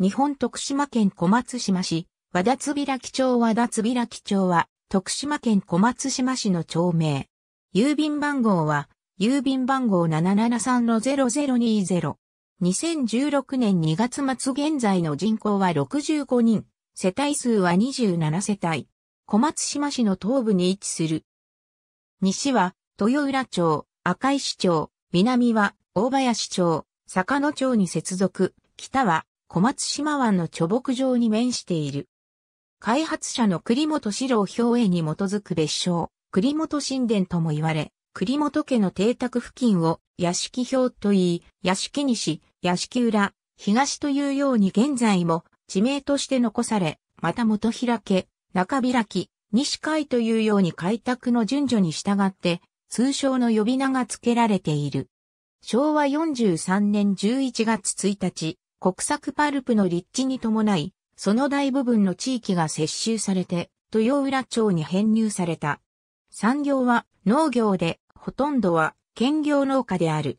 日本徳島県小松島市、和田つびらき町和田つびらき町は、徳島県小松島市の町名。郵便番号は、郵便番号773-0020。2016年2月末現在の人口は65人、世帯数は27世帯。小松島市の東部に位置する。西は、豊浦町、赤石町、南は、大林町、坂野町に接続、北は、小松島湾の貯木場に面している。開発者の栗本史郎兵衛に基づく別称、栗本神殿とも言われ、栗本家の邸宅付近を屋敷表と言い、屋敷西、屋敷裏、東というように現在も地名として残され、また元開け、中開き、西海というように開拓の順序に従って、通称の呼び名が付けられている。昭和43年11月1日、国策パルプの立地に伴い、その大部分の地域が接収されて、豊浦町に編入された。産業は農業で、ほとんどは兼業農家である。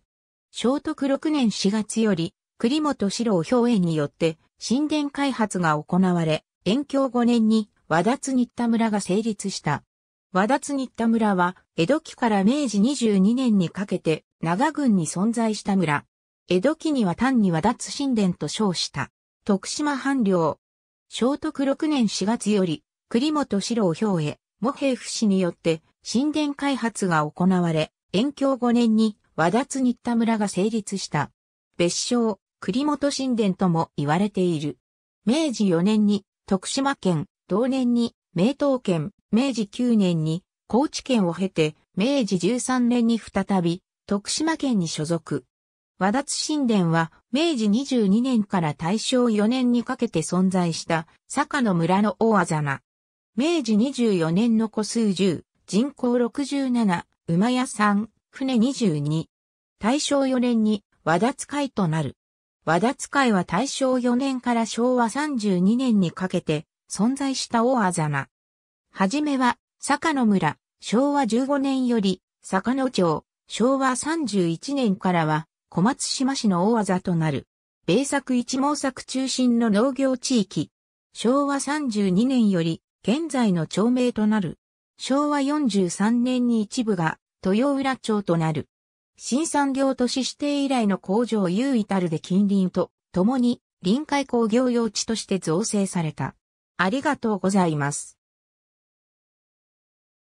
聖徳6年4月より、栗本四郎兵衛によって神殿開発が行われ、延長5年に和田津新田村が成立した。和田津新田村は、江戸期から明治22年にかけて、長郡に存在した村。江戸期には単に和脱神殿と称した、徳島藩領。聖徳6年4月より、栗本四郎兵衛、茂平不氏によって、神殿開発が行われ、延享5年に、和脱新田村が成立した。別称、栗本神殿とも言われている。明治4年に、徳島県、同年に、明東県、明治9年に、高知県を経て、明治13年に再び、徳島県に所属。和達神殿は明治22年から大正4年にかけて存在した坂の村の大あざな。明治24年の個数10、人口67、馬屋3、船22。大正4年に和達会となる。和達会は大正4年から昭和32年にかけて存在した大あざな。はじめは坂の村、昭和15年より坂野町、昭和31年からは小松島市の大技となる。米作一毛作中心の農業地域。昭和32年より現在の町名となる。昭和43年に一部が豊浦町となる。新産業都市指定以来の工場優位たるで近隣と共に臨海工業用地として造成された。ありがとうございます。